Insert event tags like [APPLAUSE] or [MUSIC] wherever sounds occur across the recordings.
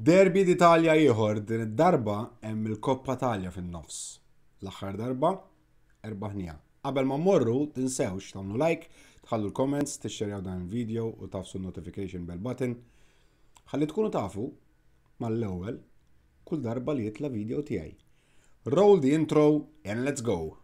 Derbi d'Italja ieħor din id-darba hemm il-Koppa Talja fin-nofs. L-aħħar darba erbaħnija. Qabel ma mmorru tinsewx tagħmlu like, tħallu l-comments, tixxerjaw dan il-video u tafsu notification bell button. Ħalli tkunu tafu mal-ewwel kull darba li jitla video tiegħi. Roll the intro and let's go!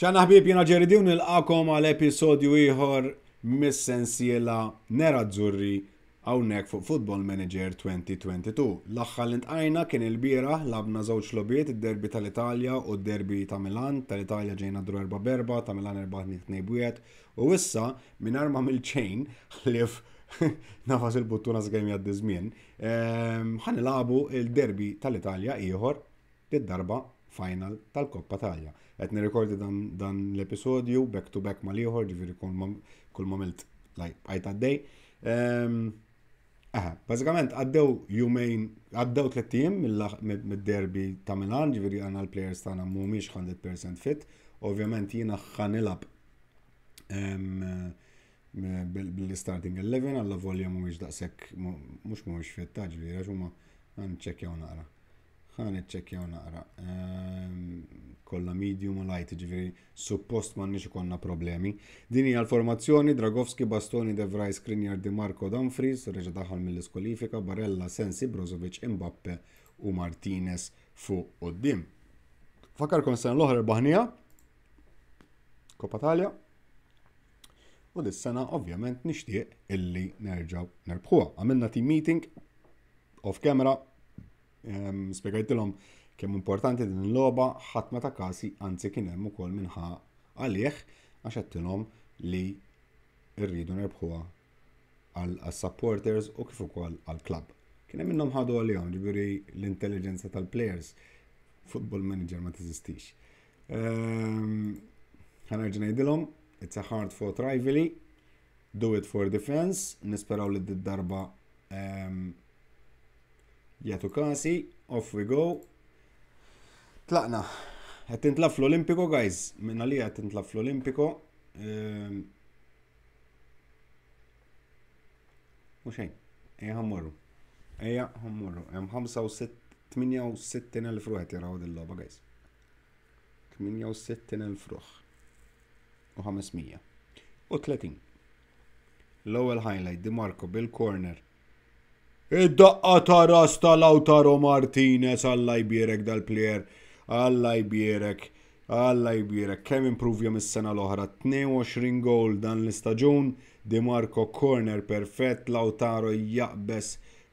ċana ħbib jena ġeridi u nilqakom għal episodju ieħor mis-sensiela nera zzurri hawnhekk fuq Football Manager 2022. L-aħħar li kien il bira labna żewġ lobiet id-derbi tal-Italja u d-derbi ta' Milan, tal-Italja ġejna dru erba' berba, ta' Milan erba' nitnejbujet u issa minn arma mil ċejn [LAUGHS] ħlif [LAUGHS] nafas il-buttuna żgħim jgħaddi żmien. Ehm, ħanilabu il-derbi tal-Italja ieħor id darba final tal-Koppa Talja. Qed nirrekordi dan, l-episodju back to back ma liħor, ġifieri kull moment like d-dej. Um, ehm, Aha, bazzikament għaddew jumejn, għaddew tlettijim mid-derbi ta' Milan, ġifieri għanna l-players għanna mhumiex 100% fit, ovvjament jiena ħanilab ehm, bil-starting 11 għalla volja mux daqsek, mux mumiex fit taġ li għan ċekjaw naqra ħan u naqra. Ehm, Kolla medium u light, ġifiri, suppost ma nix konna problemi. Dini għal-formazzjoni, Dragowski, Bastoni, Devray, Skriniar, Di Marco, Dumfries, reġa daħal mill-iskwalifika, Barella, Sensi, Brozovic, Mbappe u Martinez fu u d-dim. Fakarkom sen l-oħra baħnija, Kopa Talja, u dis-sena ovvjament nixtieq illi nerġaw nerbħuha. Għamilna team meeting off camera Ehm, spiegajtilhom kemm importanti din l-loba ħadd ma ta' kasi anzi kien hemm ukoll minħa għalih għax għedtilhom li rridu nerbħuha għal-supporters u kif ukoll għal-klub. Kien hemm minnhom ħadu għalihom ġifieri l-intelligenza tal-players. Football manager ma tiżistix. Ehm, Ħanerġa ngħidilhom, it's a hard fought rivalry, do it for defense, nisperaw li d-darba ehm, Jatu kasi, off we go. Tlaqna, għed tintlaf l-Olimpiko, guys, minna li għed tintlaf l-Olimpiko. Muxejn, ehm, eja għammurru. Eja għammurru, jem 68.000 ruħet jaraw dil-loba, guys. 68.000 ruħ. U 500. U 30. L-ewwel highlight, Di Marco bil-corner Id-daqqa ta' ras ta' Lautaro Martinez għalla jbierek dal-plejer. Alla jbierek. Alla jbierek. Kemm improvja mis-sena l-oħra. 22 gol dan l-istaġun. Di Marco Corner perfett. Lautaro jaqbes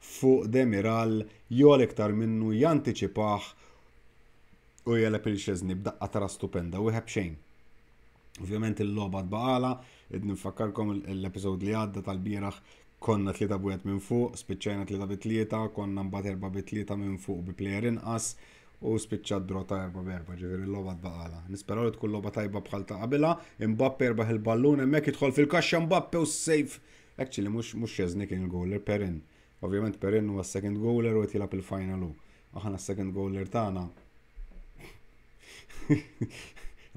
fuq Demiral. Jol iktar minnu jantiċipaħ. U jela xezni b'daqqa ras stupenda. U xejn. Ovvjament il-loba baqala, id-nifakkarkom l-episod li għadda tal-bieraħ konna tlieta bujet minn fuq, spiċċajna tlieta bi tlieta, konna mbagħad erba' bi tlieta minn fuq bi plejer inqas u spiċċa drota erba' berba ġifieri l-logħba tbaqala. Nisperaw li tkun logħba tajba bħal ta' qabilha, Mbappe erba' il-ballun hemmhekk jidħol fil-kaxxa Mbappe u sejf Actually mhux mhux jeżni kien il gowler Perin. Ovvjament Perin huwa second goaler u qed jilgħab il-final hu. Aħna second goaler tagħna. [LAUGHS]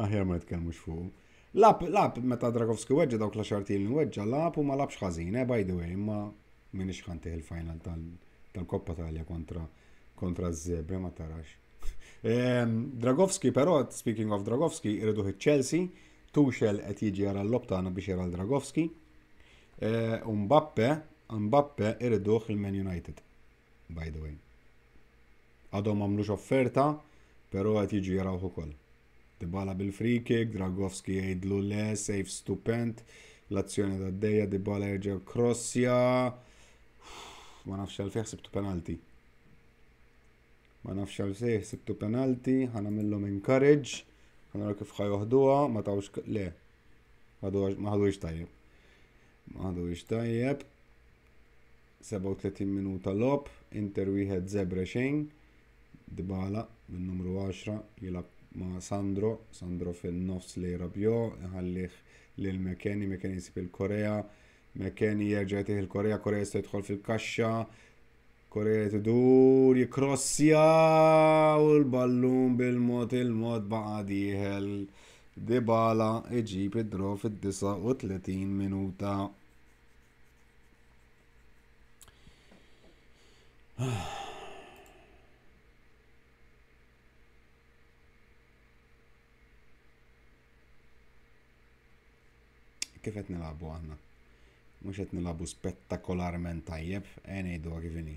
Aħjar ma jitkellmux fuq. Lab, lab, meta Dragovski weġġa dawk la xartin li weġġa lap u ma labx ħażin, eh, by the way, imma minix ħanteħ il-final tal-Koppa Talja kontra kontra z-zebra ma tarax. Ehm, Dragovski, però, speaking of Dragovski, irridu Chelsea, Tuxel qed jiġi għara l-lobtana biex jara l-Dragovski, u eh, Mbappe, Mbappe irriduħ il-Man United, by the way. Għadhom għamlux offerta, pero għet jiġi jarawħu koll. Dibala bil-free kick, Dragowski jgħidlu le, save stupend, l-azzjoni ta' d deja Dibala jirġa krossja, ma nafx għal sibtu penalti. Ma nafx għal sibtu penalti, ħana millom encourage, ħana kif ħajuħduha, ma tawx le, ma ħadux tajjeb. Ma ħadux tajjeb, 37 minuta lob, Inter wieħed zebra xejn, Dibala minn numru 10 jilab مع ساندرو ساندرو في النفس لرابيو هاللي للمكاني مكاني سيب الكوريا مكاني يرجعته الكوريا كوريا ستدخل في الكاشة كوريا تدور يكروسيا والبالون بالموت الموت بعديها ديبالا يجي بدرو في الدسا وثلاثين منوتا آه kif qed nilagħbu aħna. Mhux qed nilagħbu spettakolarment tajjeb, għen ngħidu għakivini.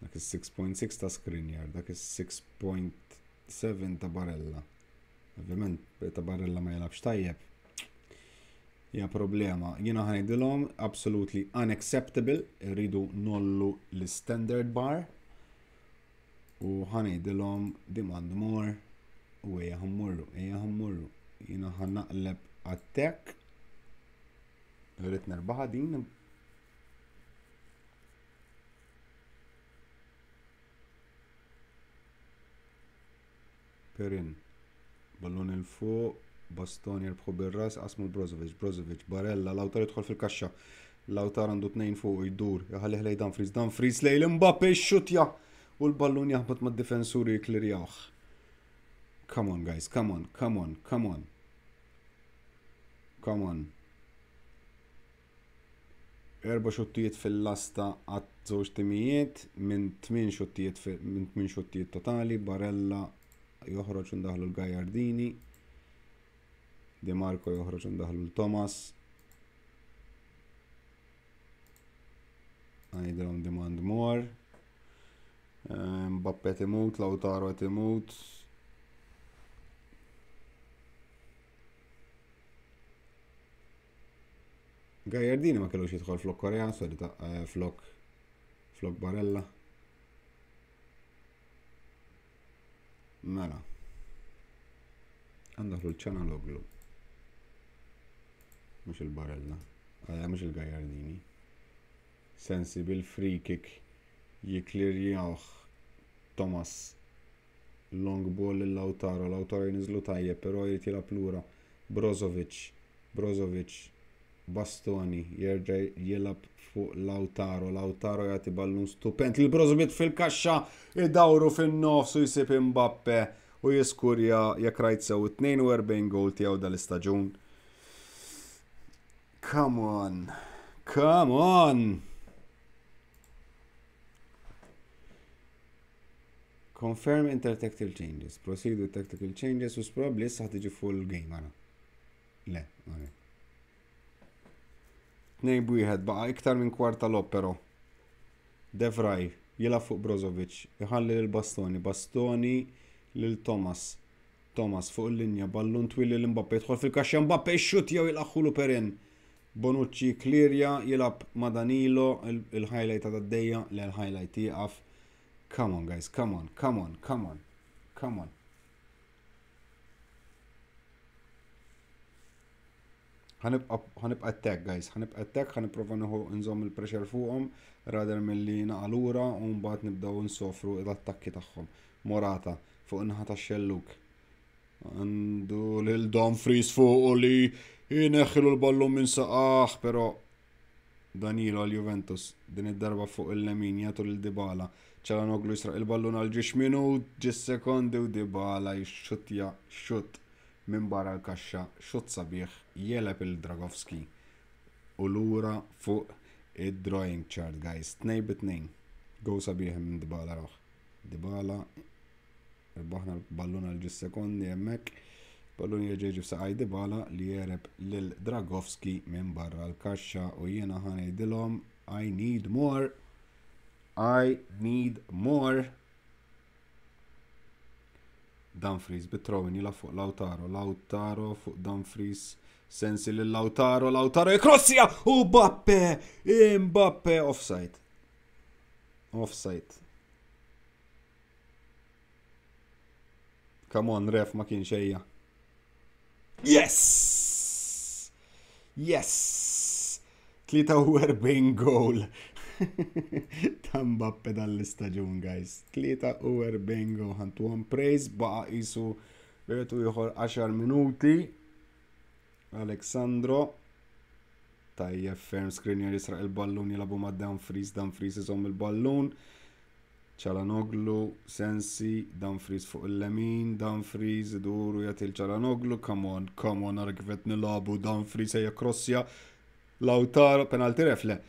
Dak is-6.6 ta' Skriniar, dak is-6.7 ta' Barella. Ovvjament ta' Barella ma jilabx tajjeb. Ja problema, jiena ħanejdilhom absolutely unacceptable, irridu nollu l-standard bar u dilom demand more u ejja ħammurru, ejja ħammurru. Jiena ħannaqleb attack Rrit nerbaħa din. Perin. Ballon il-fuq. Bastoni jirbħu bil-ras. Asmu l Brozovic. Brozovic. Barella. Lautar jidħol fil-kaxxa. Lautar għandu t-nejn fuq jdur. Jaħalli ħlej Danfries. Danfries lej l-Mbappe xutja. U l-ballun jaħbad mad difensuri jklirjawħ. Come on guys, come on, come on, come on. Come on erba xottijiet fil-lasta għat żewġ timijiet minn tmien xottijiet minn tmien xottijiet totali, Barella joħroġ undaħlu l-Gajardini, Di Marco joħroġ undaħlu l-Thomas. I don't demand more. Eh, Mbappé imut, Lautaro imut. Gajardini ma kellux jidħol flok Korean, solita eh, flok flok Barella. Mela. Għandaħlu l-ċana l-oglu. Mux il-Barella. Għadha eh, mux il-Gajardini. Sensi bil-free kick jiklirjawħ Thomas long ball l-Lautaro. Lautaro jnizlu tajje, pero jirtira plura. Brozovic. Brozovic bastoni, jerġa jilab fuq Lautaro, Lautaro jati ballun stupent, il-brozbit fil-kaxxa id-dawru fin-nofs u jisib Mbappe u jiskurja jekk rajt sew 42 gol tiegħu dal-istaġun. Come on, come on! Confirm inter tactical changes, proceed with tactical changes Us probably issa ħtiġi full game għana. Le, għana. Tnejn bujħed baqa' iktar minn kwarta l-opero. Devraj, jela fuq Brozovic, iħalli l-bastoni, bastoni l Thomas. Thomas fuq l linja ballun twilli l Mbappe, jidħol fil kaxja Mbappe xut jew jilaħħulu perin. Bonucci klirja jilab Madanilo il-highlight ta' d-dejja l-highlight jieqaf. Come on guys, come on, come on, come on, come on. ħanibqa attack, guys, ħanibqa attek, ħaniprofa nħu nżom il-pressure fuqhom, rather mill-li naqalura u mbagħad nibdaw nsofru l-attakki tagħhom. Morata, fuq inħa ta' xelluk. Għandu lil Dom Fries fuq u li jineħħilu l-ballu minn saqaħ, pero Danilo għal-Juventus din id-darba fuq il-lemin jagħtu lil Dybala. ċalanoglu jisra il-ballun għal ġiex minut, ġis sekondi u Dybala jxutja xut minn barra l-kaxxa xot sabiħ jeleb il-Dragowski u l-ura fuq id-drawing chart, guys. Tnej bitnejn. Gow sabiħ minn Dibala roħ. Dibala, rbaħna l-balluna l-ġis sekondi jemmek. Ballun f-saqaj Dibala li jereb l-Dragowski minn barra l-kaxxa u jiena dilom, I need more. I need more. Dumfries bitrowni la fuq Lautaro, Lautaro fuq Dumfries, sensi li Lautaro, Lautaro ikrossja u Mbappe, Mbappe offside. Offside. Come on, ref ma kienx ejja. Yes! Yes! 43 goal [LAUGHS] Tamba Mbappe dal-istaġun, guys. 43 go ħant one praise, baqa jisu rritu jħor 10 minuti. Aleksandro, tajjeb ferm skrinjer jisra il-ballun jilabu ma' Dan Fries, Dan Fries jisom il-ballun. Ċalanoglu, Sensi, Dan fuq il-lemin, Dan Fries iduru il Ċalanoglu, come on, come on, arkvet nilabu, Dan Fries eja krossja, Lautaro, penalti refle.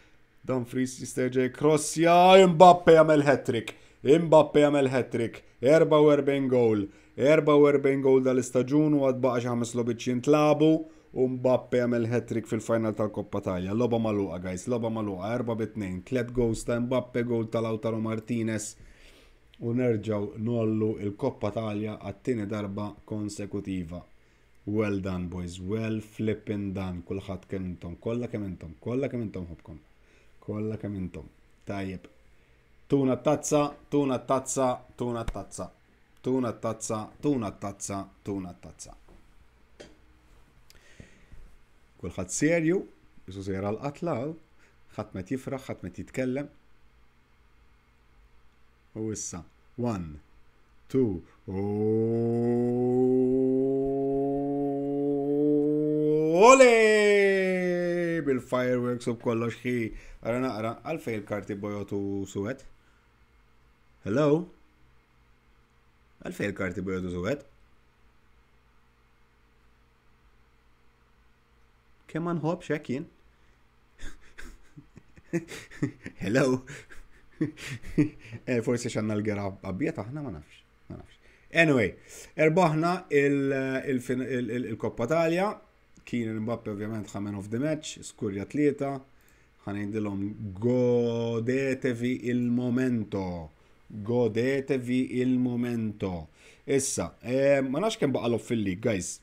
Dan Fries jisterġej cross ja Mbappe jamel hat-trick. Mbappe jamel hat-trick. 44 gol. 44 gol dal-istaġun u għad baqa ħames lobiċ jintlabu u Mbappe jamel hat-trick fil-final tal-Koppa Talja. Loba maluqa, guys, loba maluqa, 4 2. Klet goals ta' Mbappe, gol tal autaro Martinez u nerġaw nollu il-Koppa Talja għat-tieni darba konsekutiva. Well done, boys. Well flipping done. Kulħadd kemm Kolla kollha kemm kollha kemm ħobkom. Kolla kemm Tajjeb. Tuna tazza, tuna tazza, tuna tazza. Tuna tazza, tuna tazza, tuna tazza. Kulħadd serju, jisu sejra l-qatlaw, ħadd met jifraħ, ħadd jitkellem. U issa, one, two, ole! ġej bil-fireworks u kollox xi ara naqra għalfej il-karti bojotu suwet? Hello? Għalfej il-karti bojotu suwet? suwed? hop xekin? [LAUGHS] Hello? hekk [LAUGHS] eh, forse xanna l-gera abbieta aħna ma nafx. Anyway, erbaħna il-Koppa eh, Talja Kien Mbappe ovvjament ħamen of the match, skurja tlieta, ħanejdilhom godetevi il-momento. Godetevi il-momento. Issa, eh, ma nax kem baqalu fil li guys.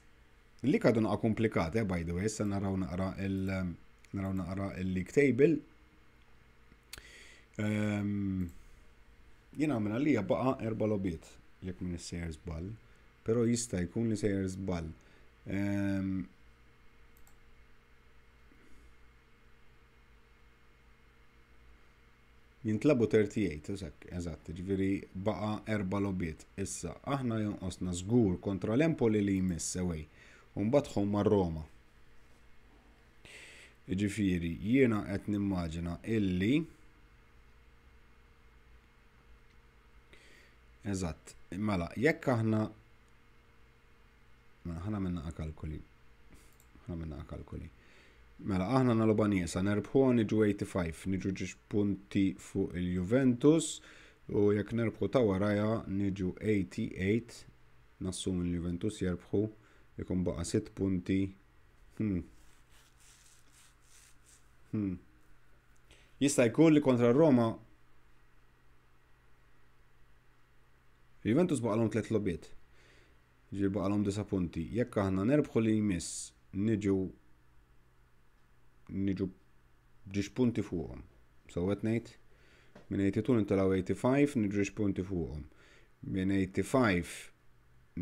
Li kadu naqa komplikat, eh, by the way, issa naraw naqra il- naraw naqra il-league table. Ehm, Jena għamil għalija baqa erba lobiet, jek minn sejers ball, pero jista jkun li sejers ball. Ehm, Jintlabu 38, eżak, eżat, ġviri baqa erba lobiet. Issa, aħna jonqosna zgur kontra l-Empoli li jmiss sewej, unbatħu ma' Roma. Ġifiri, jiena qed nimmaġina illi Eżatt, mela, jekk aħna mela, ħana minna kalkoli, Ħana minna kalkuli. Mela, aħna naloba niesa, nerbħu niġu 85, niġu ġiġ punti fuq il-Juventus, u jekk nerbħu ta' waraja niġu 88, nassum il-Juventus jerbħu, jekun baqa 6 punti. Hmm. Hmm. Jista' jkun li kontra Roma Juventus l-om tliet lobiet. l-om 9 punti. Jekk aħna nerbħu li jmiss niġu niġu ġiġ punti fuqom. So għet nejt? minn 82 nitilgħu 85 niġu ġiġ punti fuqom. Minn 85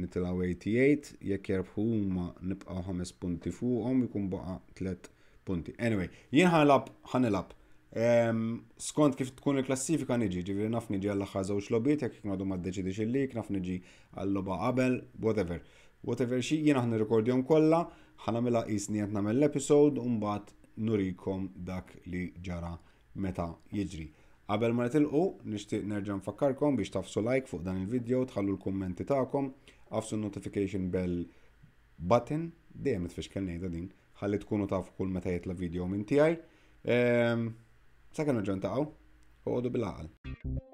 nitilgħu 88 jek jerbħu huma nibqgħu 5 punti fuqom, jkun baqa' 3 punti. Anyway, jien ħanilab ħanilab. Ehm, skont kif tkun il-klassifika niġi, ġivri naf niġi għall ħazaw żewġ lobiet, jekk kien ma ddeċidi xillik, naf niġi għall-loba qabel, whatever whatever xi jiena ħna rekordjom kollha ħanamilha qisni qed nagħmel l-episode u nurikom dak li ġara meta jiġri. Qabel ma nitilqu, nixtieq nerġa' nfakkarkom biex tafsu like fuq dan il-video, tħallu l-kummenti tagħkom, afsu notification bell button, dejjem tfixkel ngħidha din, ħalli tkunu taf kull meta jitla video minn tiegħi. Ehm, sakemm nerġa' ntaqgħu, u bil-aqal.